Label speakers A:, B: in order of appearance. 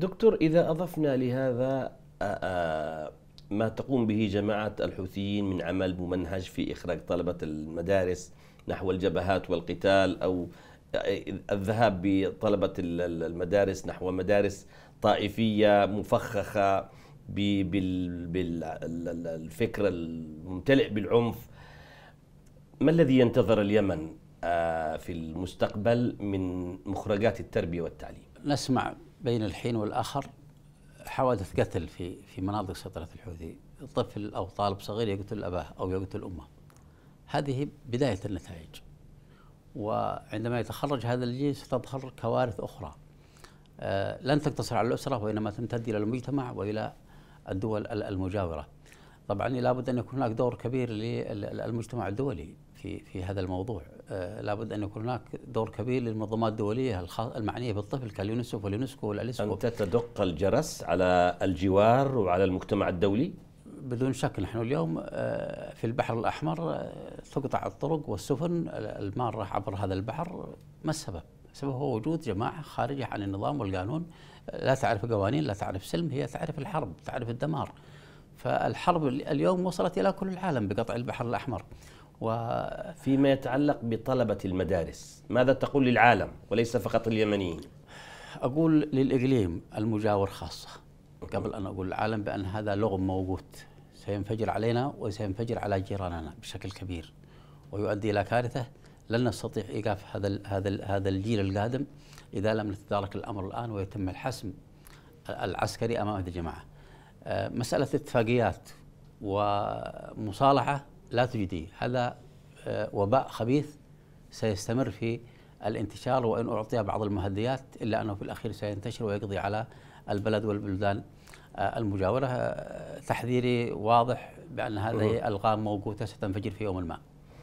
A: دكتور إذا أضفنا لهذا آه، آه، ما تقوم به جماعة الحوثيين من عمل ممنهج في إخراج طلبة المدارس نحو الجبهات والقتال أو آه، الذهاب بطلبة المدارس نحو مدارس طائفية مفخخة بالفكر الممتلئ بالعنف ما الذي ينتظر اليمن
B: في المستقبل من مخرجات التربية والتعليم؟ نسمع بين الحين والآخر حوادث قتل في في مناطق سيطرة الحوثي طفل أو طالب صغير يقتل أباه أو يقتل أمه هذه بداية النتائج وعندما يتخرج هذا الجيل ستظهر كوارث أخرى آه، لن تقتصر على الأسرة وإنما تمتد إلى المجتمع وإلى الدول المجاورة طبعا لابد ان يكون هناك دور كبير للمجتمع الدولي في في هذا الموضوع آه، لابد ان يكون هناك دور كبير للمنظمات الدوليه المعنيه بالطفل كاليونسوف واليونسكو والاليسكو انت تدق الجرس على الجوار وعلى المجتمع الدولي بدون شك نحن اليوم آه، في البحر الاحمر آه، تقطع الطرق والسفن الماره عبر هذا البحر ما السبب؟ السبب هو وجود جماعه خارجه عن النظام والقانون لا تعرف قوانين لا تعرف سلم هي تعرف الحرب تعرف الدمار فالحرب اليوم وصلت إلى كل العالم بقطع البحر الأحمر وفيما يتعلق بطلبة المدارس ماذا تقول للعالم وليس فقط اليمنيين أقول للإقليم المجاور خاصة قبل أن أقول للعالم بأن هذا لغم موجود سينفجر علينا وسينفجر على جيراننا بشكل كبير ويؤدي إلى كارثة لن نستطيع إيقاف هذا الـ هذا الـ هذا الجيل القادم إذا لم نتدارك الأمر الآن ويتم الحسم العسكري أمام هذه الجماعة آه، مسألة اتفاقيات ومصالحة لا تجدي هذا آه، وباء خبيث سيستمر في الانتشار وإن أعطي بعض المهديات إلا أنه في الأخير سينتشر ويقضي على البلد والبلدان آه، المجاورة تحذيري واضح بأن هذه ألغام موجودة ستنفجر في يوم ما